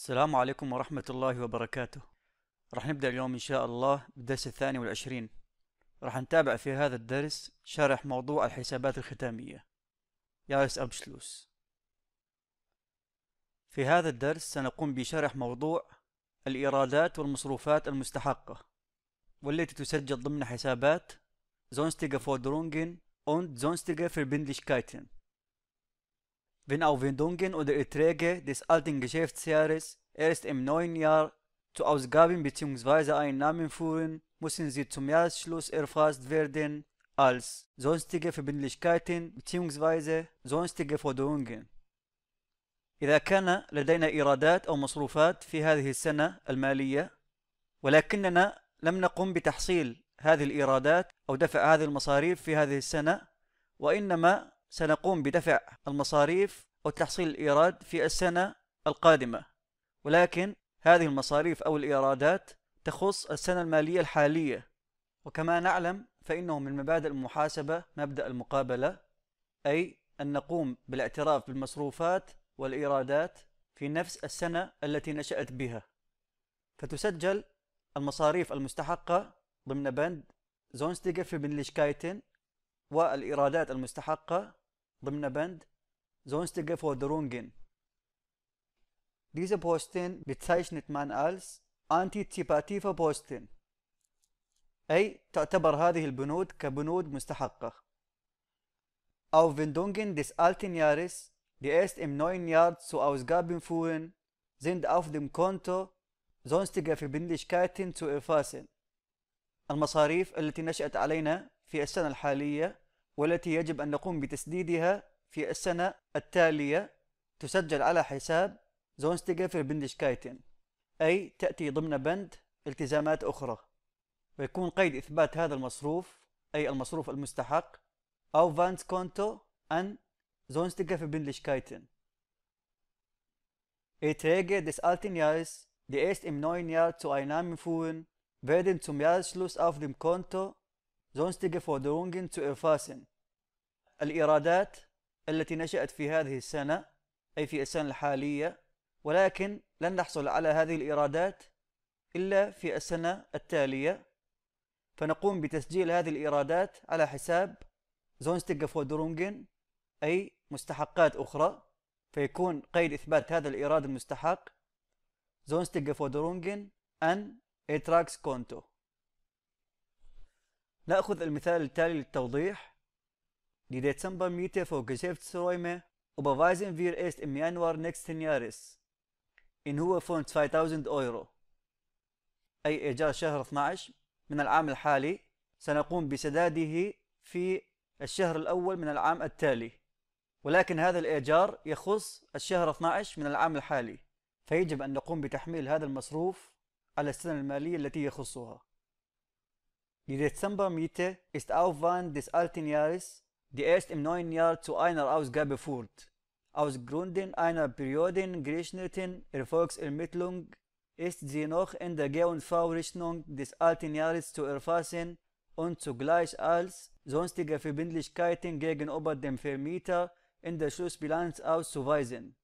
السلام عليكم ورحمة الله وبركاته راح نبدأ اليوم إن شاء الله بالدرس الثاني والعشرين راح نتابع في هذا الدرس شرح موضوع الحسابات الختامية يارس أبشلوس في هذا الدرس سنقوم بشرح موضوع الإيرادات والمصروفات المستحقة والتي تسجل ضمن حسابات زونستيغا فودرونجن und Zonstige Verbindlichkeiten Wenn Aufwendungen oder Erträge des alten Geschäftsjahres erst im neuen Jahr zu Ausgaben bzw. Einnahmen führen, müssen sie zum Jahresschluss erfasst werden als sonstige Verbindlichkeiten bzw. sonstige Forderungen. إذا كان لدينا إيرادات أو مصروفات في هذه السنة المالية ولكننا لم نقم بتحصيل هذه الإيرادات أو دفع هذه المصاريف في هذه السنة وإنما سنقوم بدفع المصاريف وتحصيل الإيراد في السنة القادمة ولكن هذه المصاريف أو الإيرادات تخص السنة المالية الحالية وكما نعلم فإنه من مبادئ المحاسبة مبدأ المقابلة أي أن نقوم بالاعتراف بالمصروفات والإيرادات في نفس السنة التي نشأت بها فتسجل المصاريف المستحقة ضمن بند زونستيجر في والإيرادات المستحقة ضمن بند Sonstige Forderungen. Diese Posten bezeichnet man als antizipative Posten. أي تعتبر هذه البنود كبنود مستحقة. Aufwendungen des alten Jahres, die erst im neuen Jahr zu Ausgaben führen, sind auf dem Konto sonstige Verbindlichkeiten zu erfassen. المصاريف التي نشأت علينا في السنة الحالية والتي يجب أن نقوم بتسديدها في السنة التالية تسجل على حساب زونستيغفر بندشكايتن أي تأتي ضمن بند التزامات أخرى ويكون قيد إثبات هذا المصروف أي المصروف المستحق أو فانس كونتو أن Sonstige Verbindlichkeiten. Erträge des alten Jahres, die erst im neuen Jahr zur Einnahme fuhren, werden zum Jahresschluss أوف dem كونتو زونستيغ فودرونغن تو إرفاسن الإيرادات التي نشأت في هذه السنة أي في السنة الحالية ولكن لن نحصل على هذه الإيرادات إلا في السنة التالية فنقوم بتسجيل هذه الإيرادات على حساب زونستيغ فودرونغن أي مستحقات أخرى فيكون قيد إثبات هذا الإيراد المستحق زونستيغ فودرونغن أن إتراكس كونتو نأخذ المثال التالي للتوضيح Die فوق für سرويمة überweisen فير إست ام يانوار نكست Jahres ان هو فونت 2000 اورو أي إيجار شهر 12 من العام الحالي سنقوم بسداده في الشهر الأول من العام التالي ولكن هذا الإيجار يخص الشهر 12 من العام الحالي فيجب أن نقوم بتحميل هذا المصروف على السنة المالية التي يخصها Die Dezembermiete ist Aufwand des alten Jahres, die erst im neuen Jahr zu einer Ausgabe führt. Aus Gründen einer periodengerechneten Erfolgsermittlung ist sie noch in der G&V-Rechnung des alten Jahres zu erfassen und zugleich als sonstige Verbindlichkeiten gegenüber dem Vermieter in der Schlussbilanz auszuweisen.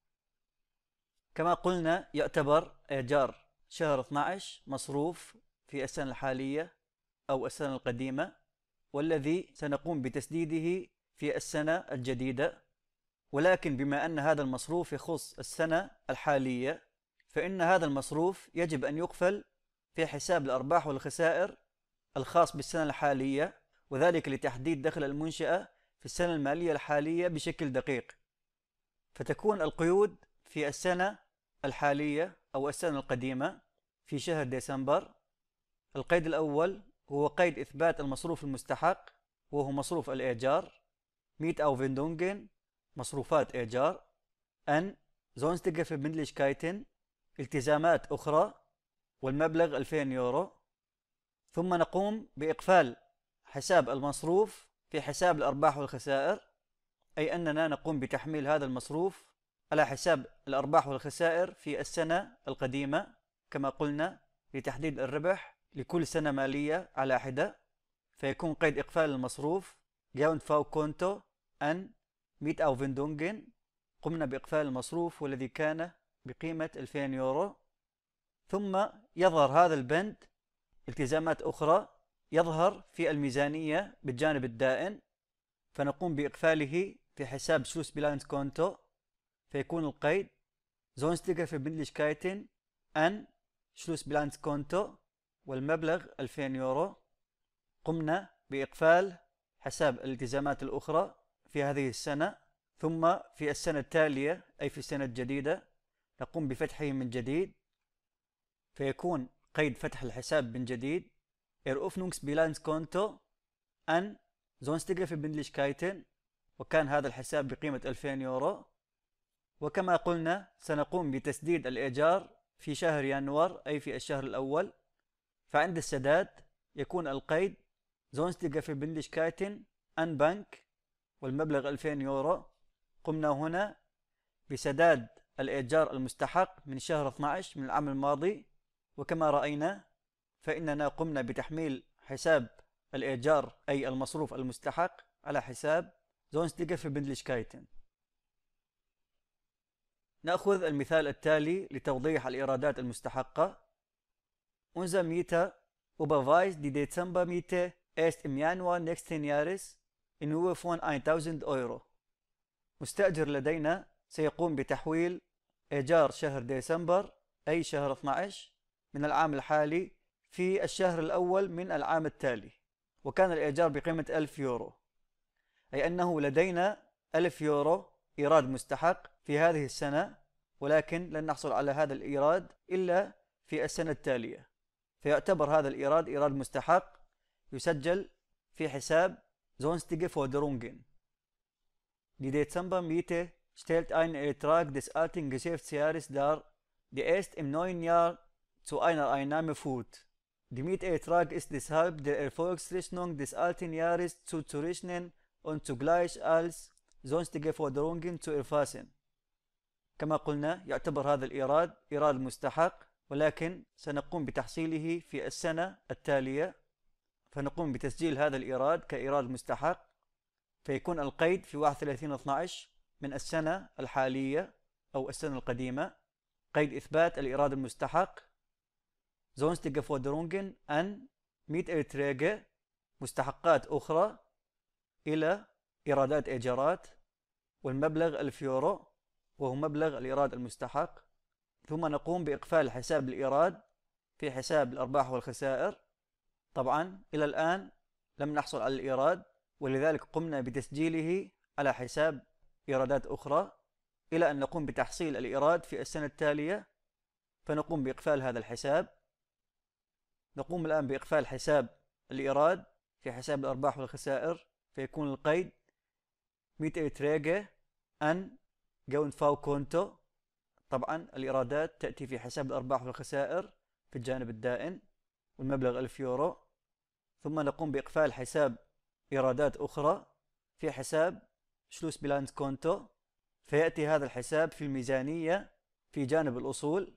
كما قلنا يعتبر إيجار شهر 12 مصروف في السنة الحالية أو السنة القديمة والذي سنقوم بتسديده في السنة الجديدة ولكن بما أن هذا المصروف يخص السنة الحالية فإن هذا المصروف يجب أن يقفل في حساب الأرباح والخسائر الخاص بالسنة الحالية وذلك لتحديد دخل المنشأة في السنة المالية الحالية بشكل دقيق فتكون القيود في السنة الحالية أو السنة القديمة في شهر ديسمبر القيد الأول هو قيد إثبات المصروف المستحق وهو مصروف الإيجار ميت أو فيندونجن مصروفات إيجار أن زونستيجف كايتن التزامات أخرى والمبلغ 2000 يورو ثم نقوم بإقفال حساب المصروف في حساب الأرباح والخسائر أي أننا نقوم بتحميل هذا المصروف على حساب الأرباح والخسائر في السنة القديمة كما قلنا لتحديد الربح لكل سنة مالية على حدة فيكون قيد إقفال المصروف جاوند فاو كونتو أن ميت أو فندونجن قمنا بإقفال المصروف والذي كان بقيمة 2000 يورو ثم يظهر هذا البند التزامات أخرى يظهر في الميزانية بالجانب الدائن فنقوم بإقفاله في حساب سوس بلانس كونتو فيكون القيد زونستيغر في بندلش كايتن أن شلوس بلانس كونتو والمبلغ 2000 يورو قمنا بإقفال حساب الالتزامات الأخرى في هذه السنة ثم في السنة التالية أي في السنة الجديدة نقوم بفتحه من جديد فيكون قيد فتح الحساب من جديد Eröffnungsbilanzkonto an sonstige كايتن وكان هذا الحساب بقيمة 2000 يورو وكما قلنا سنقوم بتسديد الإيجار في شهر يناير أي في الشهر الأول فعند السداد يكون القيد زونستيغا في بندش كايتن أن بنك والمبلغ 2000 يورو قمنا هنا بسداد الإيجار المستحق من شهر 12 من العام الماضي وكما رأينا فإننا قمنا بتحميل حساب الإيجار أي المصروف المستحق على حساب زونستيغا في بندش كايتن نأخذ المثال التالي لتوضيح الإيرادات المستحقة Unser Mieter überweist die Dezembermiete erst im Januar nächsten Jahres in Höhe von 1000 Euro. مستأجر لدينا سيقوم بتحويل إيجار شهر ديسمبر أي شهر 12 من العام الحالي في الشهر الأول من العام التالي وكان الإيجار بقيمة 1000 يورو أي أنه لدينا 1000 يورو إيراد مستحق في هذه السنة ولكن لن نحصل على هذا الإيراد إلا في السنة التالية فيعتبر هذا الإيراد إيراد مستحق يسجل في حساب زونستيغ فودرونجن دي ديسمبا ميتة شتيلت اين ايتراك ديس اتين جسيفت سياريس دار دي ايست ام نوين يار تو اينر اين نام فوت دي ميت ايتراك اس ديس هالب دي الفولكس ريشنونج ديس اتين ياريس تو توريشنن اون تو جلايش الس زونستيغ فودرونجن تو ارفاسن كما قلنا يعتبر هذا الايراد ايراد مستحق ولكن سنقوم بتحصيله في السنة التالية فنقوم بتسجيل هذا الإيراد كإيراد مستحق فيكون القيد في 31 12 من السنة الحالية أو السنة القديمة قيد إثبات الإيراد المستحق زونستيجا فودرونجن أن ميت إرتريجة مستحقات أخرى إلى إيرادات إيجارات والمبلغ 1000 يورو وهو مبلغ الإيراد المستحق ثم نقوم بإقفال حساب الإيراد في حساب الأرباح والخسائر طبعا إلى الآن لم نحصل على الإيراد ولذلك قمنا بتسجيله على حساب إيرادات أخرى إلى أن نقوم بتحصيل الإيراد في السنة التالية فنقوم بإقفال هذا الحساب نقوم الآن بإقفال حساب الإيراد في حساب الأرباح والخسائر فيكون القيد ميت ايتريجه أن جون فاو كونتو طبعا الإيرادات تأتي في حساب الأرباح والخسائر في الجانب الدائن والمبلغ 1000 يورو ثم نقوم بإقفال حساب إيرادات أخرى في حساب شلوس بلانس كونتو فيأتي هذا الحساب في الميزانية في جانب الأصول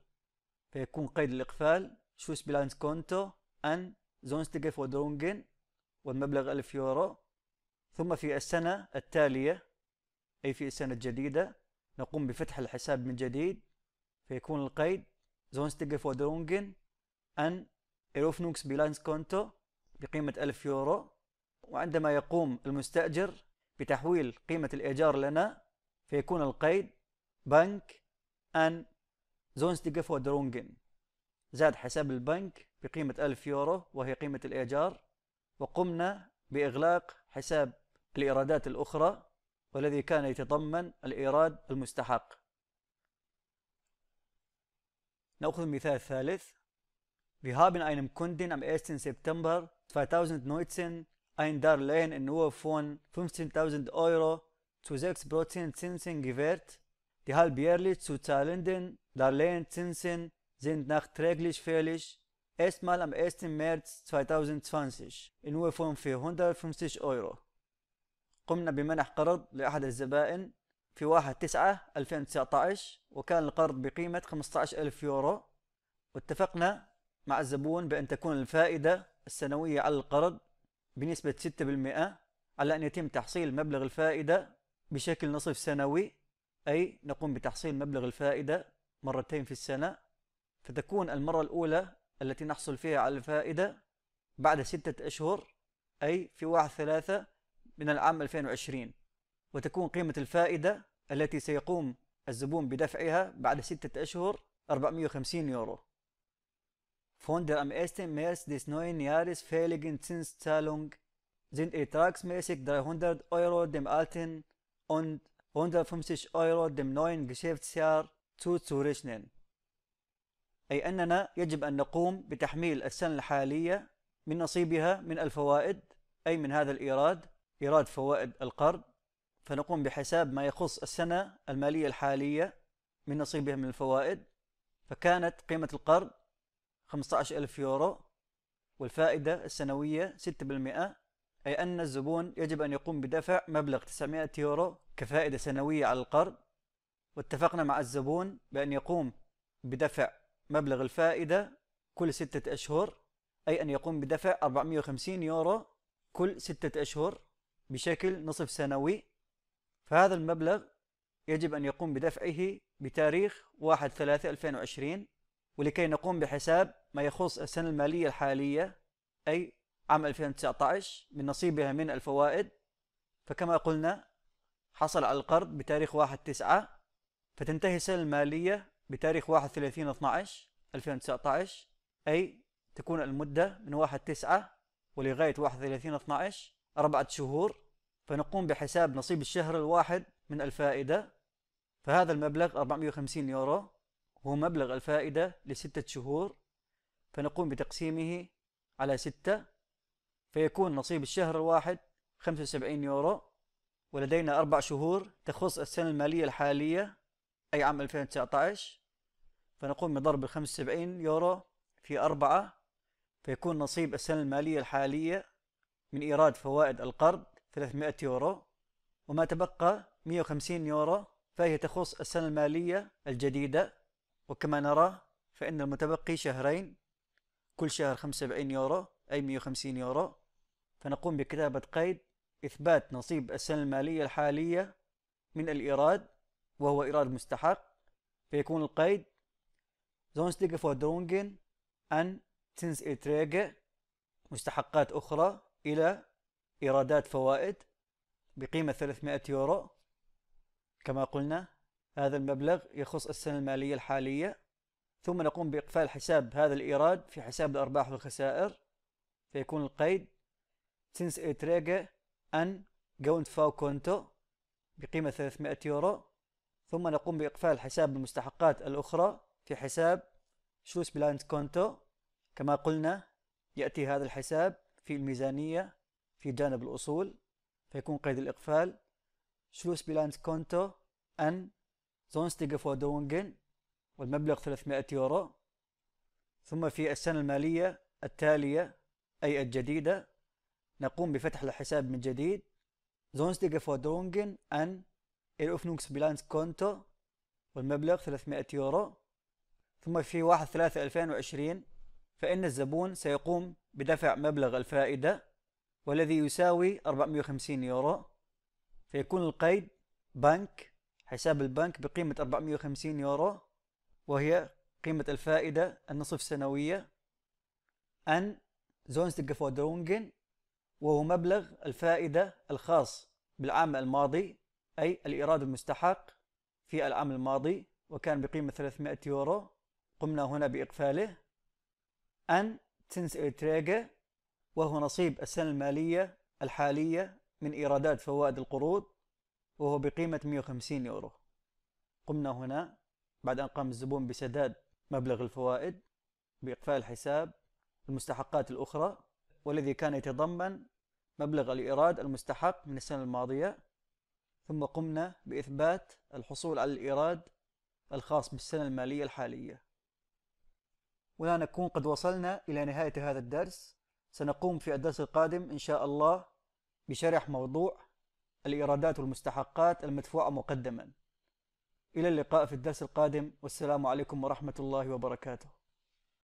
فيكون قيد الإقفال شلوس بلانس كونتو أن زونستيجي فودرونجن والمبلغ 1000 يورو ثم في السنة التالية أي في السنة الجديدة نقوم بفتح الحساب من جديد فيكون القيد زونستيجي فودرونجن أن إيروفنوكس بيلانس كونتو بقيمة 1000 يورو وعندما يقوم المستأجر بتحويل قيمة الإيجار لنا فيكون القيد بنك أن زونستيجي فودرونجن زاد حساب البنك بقيمة 1000 يورو وهي قيمة الإيجار وقمنا بإغلاق حساب الإيرادات الأخرى والذي كان يتضمن الإيراد المستحق نأخذ مثال ثالث Wir haben einem Kunden am 1. September 2019 ein Darlehen in Höhe von 15.000 Euro zu 6% Zinsen gewährt. Die halbjährlich zu zahlenden Darlehenzinsen sind nachträglich fällig, erstmal am 1. März 2020 in Höhe von 450 Euro. قمنا بمنح قرض لأحد الزبائن في 1 9 2019 وكان القرض بقيمة 15000 يورو واتفقنا مع الزبون بأن تكون الفائدة السنوية على القرض بنسبة 6% على أن يتم تحصيل مبلغ الفائدة بشكل نصف سنوي أي نقوم بتحصيل مبلغ الفائدة مرتين في السنة فتكون المرة الأولى التي نحصل فيها على الفائدة بعد ستة أشهر أي في 1 3 من العام 2020 وتكون قيمة الفائدة التي سيقوم الزبون بدفعها بعد ستة أشهر 450 يورو Von der am 1. März des neuen Jahres fälligen Zinszahlung sind ertragsmäßig 300 Euro dem alten und 150 Euro dem neuen تو zuzurechnen. أي أننا يجب أن نقوم بتحميل السنة الحالية من نصيبها من الفوائد أي من هذا الإيراد إيراد فوائد القرض فنقوم بحساب ما يخص السنة المالية الحالية من نصيبها من الفوائد فكانت قيمة القرض ألف يورو والفائدة السنوية 6% أي أن الزبون يجب أن يقوم بدفع مبلغ 900 يورو كفائدة سنوية على القرض واتفقنا مع الزبون بأن يقوم بدفع مبلغ الفائدة كل ستة أشهر أي أن يقوم بدفع 450 يورو كل ستة أشهر بشكل نصف سنوي فهذا المبلغ يجب أن يقوم بدفعه بتاريخ 1/3/2020 ولكي نقوم بحساب ما يخص السنة المالية الحالية أي عام 2019 من نصيبها من الفوائد فكما قلنا حصل على القرض بتاريخ 1/9 فتنتهي السنة المالية بتاريخ 31/12/2019 أي تكون المدة من 1/9 ولغاية 31/12 أربعة شهور فنقوم بحساب نصيب الشهر الواحد من الفائدة فهذا المبلغ 450 يورو هو مبلغ الفائدة لستة شهور فنقوم بتقسيمه على ستة فيكون نصيب الشهر الواحد 75 يورو ولدينا أربع شهور تخص السنة المالية الحالية أي عام 2019 فنقوم بضرب 75 يورو في أربعة فيكون نصيب السنة المالية الحالية من إيراد فوائد القرض 300 يورو وما تبقى 150 يورو فهي تخص السنة المالية الجديدة وكما نرى فإن المتبقي شهرين كل شهر 75 يورو أي 150 يورو فنقوم بكتابة قيد إثبات نصيب السنة المالية الحالية من الإيراد وهو إيراد مستحق فيكون القيد زونستيغ فودرونجن أن تنس مستحقات أخرى إلى إيرادات فوائد بقيمة 300 يورو كما قلنا هذا المبلغ يخص السنة المالية الحالية ثم نقوم بإقفال حساب هذا الإيراد في حساب الأرباح والخسائر فيكون القيد سينس إتريجا أن جونت فاو كونتو بقيمة 300 يورو ثم نقوم بإقفال حساب المستحقات الأخرى في حساب شوس بلانت كونتو كما قلنا يأتي هذا الحساب في الميزانية في جانب الأصول فيكون قيد الإقفال شلوس بيلانس كونتو أن زونستيغ فودونجن والمبلغ 300 يورو ثم في السنة المالية التالية أي الجديدة نقوم بفتح الحساب من جديد زونستيغ فودونجن أن الأوفنونكس بيلانس كونتو والمبلغ 300 يورو ثم في 1 3 2020 فإن الزبون سيقوم بدفع مبلغ الفائدة والذي يساوي 450 يورو فيكون القيد بنك حساب البنك بقيمة 450 يورو وهي قيمة الفائدة النصف سنوية أن زونستجفودرونجن وهو مبلغ الفائدة الخاص بالعام الماضي أي الإيراد المستحق في العام الماضي وكان بقيمة 300 يورو قمنا هنا بإقفاله أن إرتريغا وهو نصيب السنة المالية الحالية من إيرادات فوائد القروض وهو بقيمة 150 يورو قمنا هنا بعد أن قام الزبون بسداد مبلغ الفوائد بإقفال الحساب المستحقات الأخرى والذي كان يتضمن مبلغ الإيراد المستحق من السنة الماضية ثم قمنا بإثبات الحصول على الإيراد الخاص بالسنة المالية الحالية ولا نكون قد وصلنا إلى نهاية هذا الدرس سنقوم في الدرس القادم إن شاء الله بشرح موضوع الإيرادات والمستحقات المدفوعة مقدما إلى اللقاء في الدرس القادم والسلام عليكم ورحمة الله وبركاته